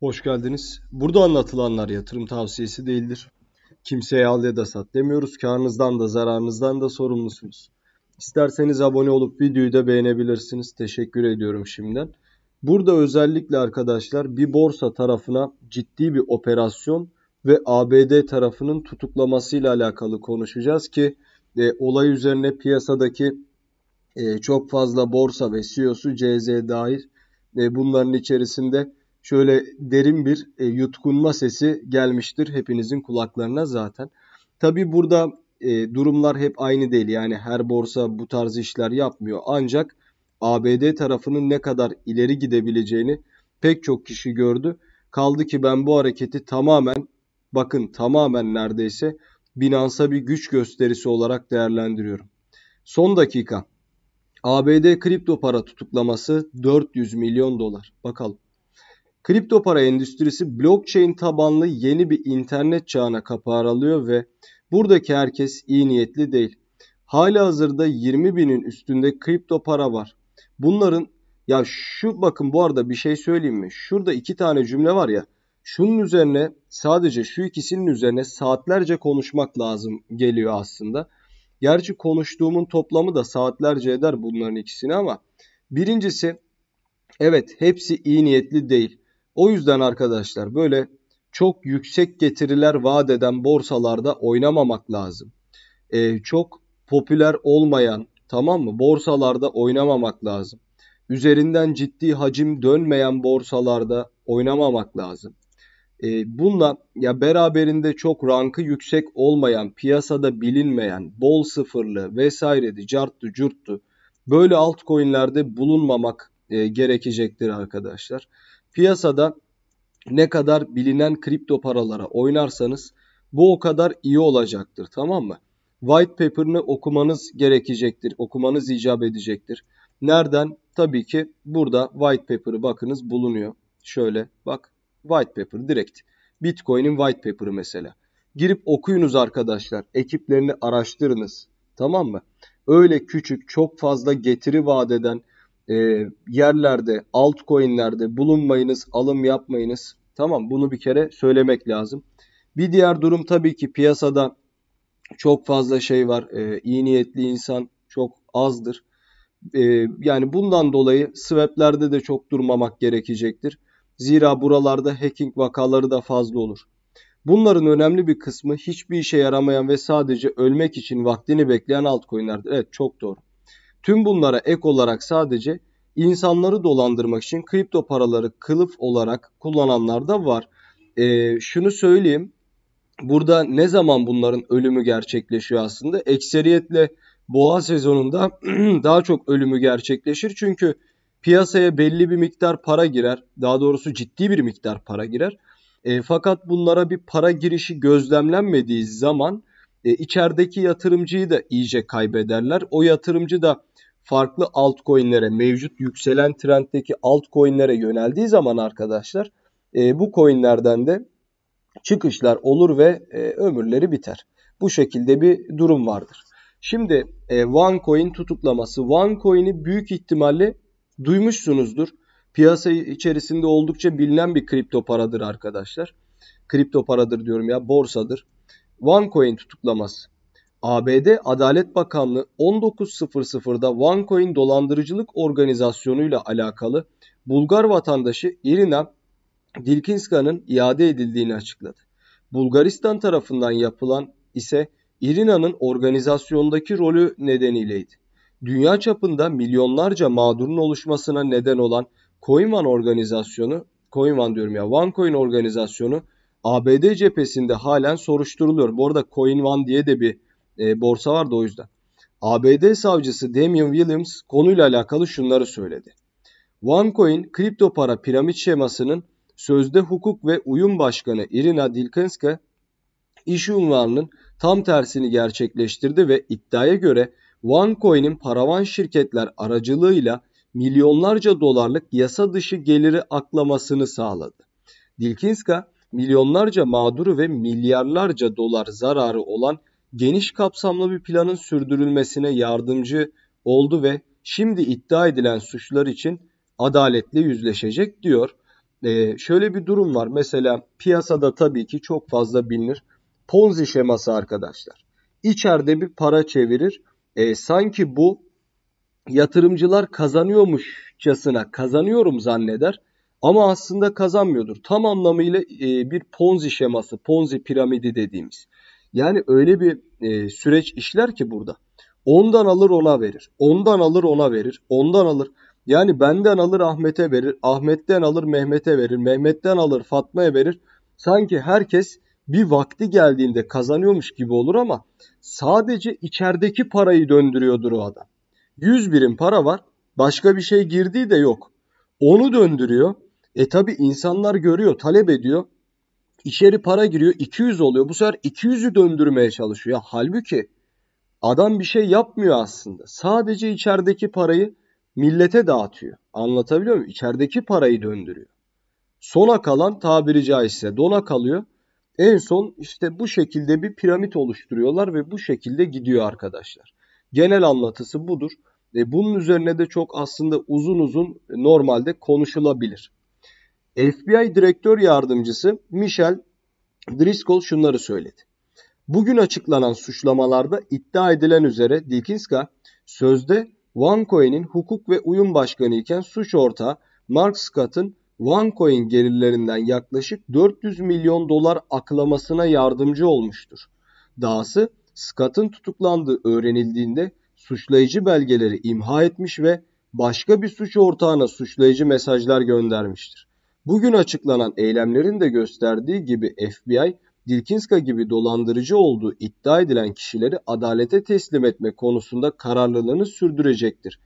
Hoş geldiniz. Burada anlatılanlar yatırım tavsiyesi değildir. Kimseye al ya da sat demiyoruz. Karnınızdan da zararınızdan da sorumlusunuz. İsterseniz abone olup videoyu da beğenebilirsiniz. Teşekkür ediyorum şimdiden. Burada özellikle arkadaşlar bir borsa tarafına ciddi bir operasyon ve ABD tarafının tutuklamasıyla alakalı konuşacağız ki e, olay üzerine piyasadaki e, çok fazla borsa ve CEO'su CZ dair e, bunların içerisinde şöyle derin bir e, yutkunma sesi gelmiştir hepinizin kulaklarına zaten. Tabi burada e, durumlar hep aynı değil yani her borsa bu tarz işler yapmıyor ancak ABD tarafının ne kadar ileri gidebileceğini pek çok kişi gördü. Kaldı ki ben bu hareketi tamamen bakın tamamen neredeyse Binance'a bir güç gösterisi olarak değerlendiriyorum. Son dakika ABD kripto para tutuklaması 400 milyon dolar. Bakalım. Kripto para endüstrisi blockchain tabanlı yeni bir internet çağına kapı aralıyor ve buradaki herkes iyi niyetli değil. Hali hazırda 20 binin üstünde kripto para var. Bunların ya şu bakın bu arada bir şey söyleyeyim mi? Şurada iki tane cümle var ya. Şunun üzerine sadece şu ikisinin üzerine saatlerce konuşmak lazım geliyor aslında. Gerçi konuştuğumun toplamı da saatlerce eder bunların ikisini ama birincisi evet hepsi iyi niyetli değil. O yüzden arkadaşlar böyle çok yüksek getiriler vaat eden borsalarda oynamamak lazım. Ee, çok popüler olmayan tamam mı borsalarda oynamamak lazım. Üzerinden ciddi hacim dönmeyen borsalarda oynamamak lazım. E, bununla ya beraberinde çok rankı yüksek olmayan, piyasada bilinmeyen, bol sıfırlı vesairedi, carttı, curttu. Böyle altcoin'lerde bulunmamak e, gerekecektir arkadaşlar. Piyasada ne kadar bilinen kripto paralara oynarsanız bu o kadar iyi olacaktır tamam mı? White paper'ını okumanız gerekecektir. Okumanız icap edecektir. Nereden? Tabii ki burada white paper'ı bakınız bulunuyor. Şöyle bak white paper direkt. Bitcoin'in white paper'ı mesela. Girip okuyunuz arkadaşlar. Ekiplerini araştırınız. Tamam mı? Öyle küçük çok fazla getiri vaat eden e, yerlerde, altcoin'lerde bulunmayınız, alım yapmayınız. Tamam bunu bir kere söylemek lazım. Bir diğer durum tabii ki piyasada çok fazla şey var. E, iyi niyetli insan çok azdır. E, yani bundan dolayı swap'lerde de çok durmamak gerekecektir. Zira buralarda hacking vakaları da fazla olur. Bunların önemli bir kısmı hiçbir işe yaramayan ve sadece ölmek için vaktini bekleyen altcoin'lerdir. Evet çok doğru. Tüm bunlara ek olarak sadece insanları dolandırmak için kripto paraları kılıf olarak kullananlar da var. E, şunu söyleyeyim. Burada ne zaman bunların ölümü gerçekleşiyor aslında? Ekseriyetle boğa sezonunda daha çok ölümü gerçekleşir. Çünkü piyasaya belli bir miktar para girer. Daha doğrusu ciddi bir miktar para girer. E, fakat bunlara bir para girişi gözlemlenmediği zaman e, içerideki yatırımcıyı da iyice kaybederler. O yatırımcı da farklı altcoin'lere, mevcut yükselen trenddeki altcoin'lere yöneldiği zaman arkadaşlar e, bu coin'lerden de çıkışlar olur ve e, ömürleri biter. Bu şekilde bir durum vardır. Şimdi e, OneCoin tutuklaması. OneCoin'i büyük ihtimalle duymuşsunuzdur. Piyasa içerisinde oldukça bilinen bir kripto paradır arkadaşlar. Kripto paradır diyorum ya borsadır. OneCoin tutuklamaz. ABD Adalet Bakanlığı 19.00'da OneCoin dolandırıcılık organizasyonuyla alakalı Bulgar vatandaşı Irina Dilkinska'nın iade edildiğini açıkladı. Bulgaristan tarafından yapılan ise Irina'nın organizasyondaki rolü nedeniyleydi. Dünya çapında milyonlarca mağdurun oluşmasına neden olan CoinVan organizasyonu, CoinVan diyorum ya, OneCoin organizasyonu ABD cephesinde halen soruşturuluyor. Bu arada CoinOne diye de bir e, borsa vardı o yüzden. ABD savcısı Damian Williams konuyla alakalı şunları söyledi. OneCoin kripto para piramit şemasının sözde hukuk ve uyum başkanı Irina Dilkinska iş unvanının tam tersini gerçekleştirdi ve iddiaya göre OneCoin'in paravan şirketler aracılığıyla milyonlarca dolarlık yasa dışı geliri aklamasını sağladı. Dilkinska milyonlarca mağduru ve milyarlarca dolar zararı olan geniş kapsamlı bir planın sürdürülmesine yardımcı oldu ve şimdi iddia edilen suçlar için adaletle yüzleşecek diyor. Ee, şöyle bir durum var. Mesela piyasada tabii ki çok fazla bilinir. Ponzi şeması arkadaşlar. İçeride bir para çevirir. Ee, sanki bu yatırımcılar kazanıyormuşçasına kazanıyorum zanneder. Ama aslında kazanmıyordur. Tam anlamıyla e, bir ponzi şeması, ponzi piramidi dediğimiz. Yani öyle bir e, süreç işler ki burada. Ondan alır ona verir. Ondan alır ona verir. Ondan alır. Yani benden alır Ahmet'e verir. Ahmet'ten alır Mehmet'e verir. Mehmet'ten alır Fatma'ya verir. Sanki herkes bir vakti geldiğinde kazanıyormuş gibi olur ama sadece içerideki parayı döndürüyordur o adam. 100 birim para var. Başka bir şey girdiği de yok. Onu döndürüyor. E tabi insanlar görüyor, talep ediyor. İçeri para giriyor, 200 oluyor. Bu sefer 200'ü döndürmeye çalışıyor. Ya, halbuki adam bir şey yapmıyor aslında. Sadece içerideki parayı millete dağıtıyor. Anlatabiliyor muyum? İçerideki parayı döndürüyor. Sona kalan tabiri caizse dona kalıyor. En son işte bu şekilde bir piramit oluşturuyorlar ve bu şekilde gidiyor arkadaşlar. Genel anlatısı budur. E bunun üzerine de çok aslında uzun uzun normalde konuşulabilir. FBI Direktör Yardımcısı Michel Driscoll şunları söyledi. Bugün açıklanan suçlamalarda iddia edilen üzere Dilkinska, sözde OneCoin'in hukuk ve uyum başkanı iken suç ortağı Mark Scott'ın OneCoin gelirlerinden yaklaşık 400 milyon dolar aklamasına yardımcı olmuştur. Dahası Scott'ın tutuklandığı öğrenildiğinde suçlayıcı belgeleri imha etmiş ve başka bir suç ortağına suçlayıcı mesajlar göndermiştir. Bugün açıklanan eylemlerin de gösterdiği gibi FBI, Dilkinska gibi dolandırıcı olduğu iddia edilen kişileri adalete teslim etme konusunda kararlılığını sürdürecektir.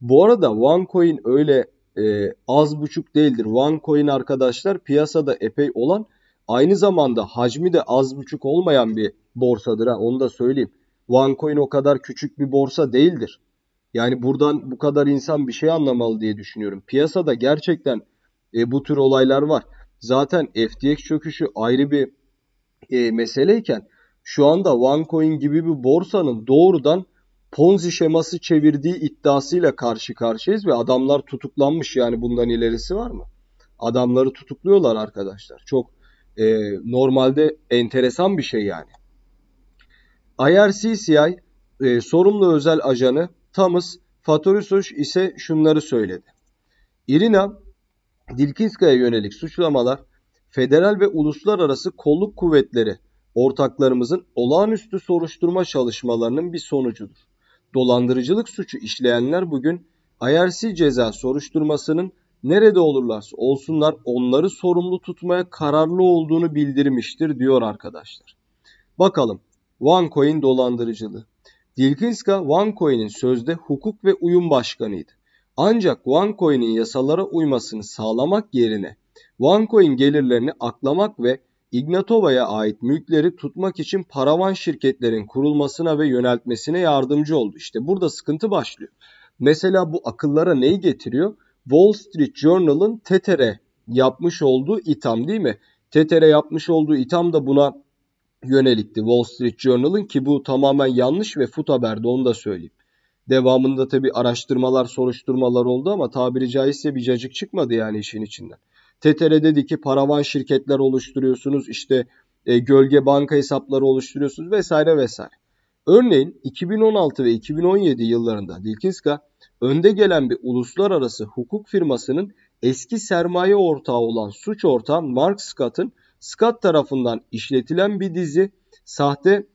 Bu arada OneCoin öyle e, az buçuk değildir. OneCoin arkadaşlar piyasada epey olan aynı zamanda hacmi de az buçuk olmayan bir borsadır. Ha, onu da söyleyeyim. OneCoin o kadar küçük bir borsa değildir. Yani buradan bu kadar insan bir şey anlamalı diye düşünüyorum. Piyasada gerçekten e, bu tür olaylar var. Zaten FTX çöküşü ayrı bir e, meseleyken şu anda OneCoin gibi bir borsanın doğrudan Ponzi şeması çevirdiği iddiasıyla karşı karşıyayız ve adamlar tutuklanmış yani bundan ilerisi var mı? Adamları tutukluyorlar arkadaşlar. Çok e, normalde enteresan bir şey yani. IRCCI e, sorumlu özel ajanı Thomas Fatorisos ise şunları söyledi. Irina Dilkinska'ya yönelik suçlamalar federal ve uluslararası kolluk kuvvetleri ortaklarımızın olağanüstü soruşturma çalışmalarının bir sonucudur. Dolandırıcılık suçu işleyenler bugün IRC ceza soruşturmasının nerede olurlarsa olsunlar onları sorumlu tutmaya kararlı olduğunu bildirmiştir diyor arkadaşlar. Bakalım OneCoin dolandırıcılığı. Dilkinska OneCoin'in sözde hukuk ve uyum başkanıydı. Ancak OneCoin'in yasalara uymasını sağlamak yerine OneCoin gelirlerini aklamak ve Ignatova'ya ait mülkleri tutmak için paravan şirketlerin kurulmasına ve yöneltmesine yardımcı oldu. İşte burada sıkıntı başlıyor. Mesela bu akıllara neyi getiriyor? Wall Street Journal'ın Tether'e yapmış olduğu itham değil mi? Tether'e yapmış olduğu itham da buna yönelikti Wall Street Journal'ın ki bu tamamen yanlış ve fut haberde onu da söyleyeyim. Devamında tabii araştırmalar, soruşturmalar oldu ama tabiri caizse bir cacık çıkmadı yani işin içinden. TTR dedi ki paravan şirketler oluşturuyorsunuz, işte e, gölge banka hesapları oluşturuyorsunuz vesaire vesaire. Örneğin 2016 ve 2017 yıllarında Dilkinska önde gelen bir uluslararası hukuk firmasının eski sermaye ortağı olan suç ortağı Mark Scott'ın Scott tarafından işletilen bir dizi sahte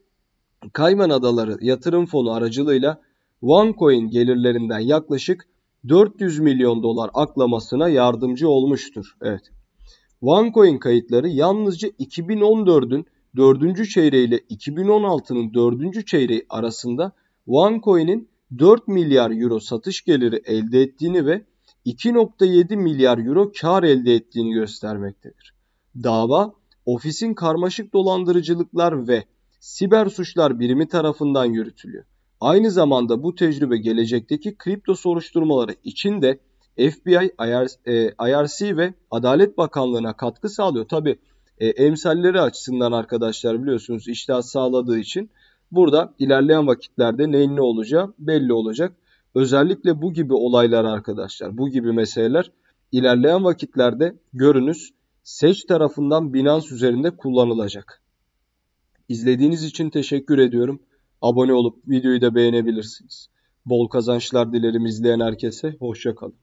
Kayman Adaları yatırım fonu aracılığıyla OneCoin gelirlerinden yaklaşık 400 milyon dolar aklamasına yardımcı olmuştur. Evet. OneCoin kayıtları yalnızca 2014'ün 4. çeyreği ile 2016'nın 4. çeyreği arasında OneCoin'in 4 milyar euro satış geliri elde ettiğini ve 2.7 milyar euro kar elde ettiğini göstermektedir. Dava, ofisin karmaşık dolandırıcılıklar ve siber suçlar birimi tarafından yürütülüyor. Aynı zamanda bu tecrübe gelecekteki kripto soruşturmaları için de FBI, IRC e, ve Adalet Bakanlığı'na katkı sağlıyor. Tabi e, emsalleri açısından arkadaşlar biliyorsunuz iştahat sağladığı için burada ilerleyen vakitlerde neyin ne olacağı belli olacak. Özellikle bu gibi olaylar arkadaşlar, bu gibi meseleler ilerleyen vakitlerde görünüz seç tarafından Binance üzerinde kullanılacak. İzlediğiniz için teşekkür ediyorum. Abone olup videoyu da beğenebilirsiniz. Bol kazançlar dilerim izleyen herkese. Hoşçakalın.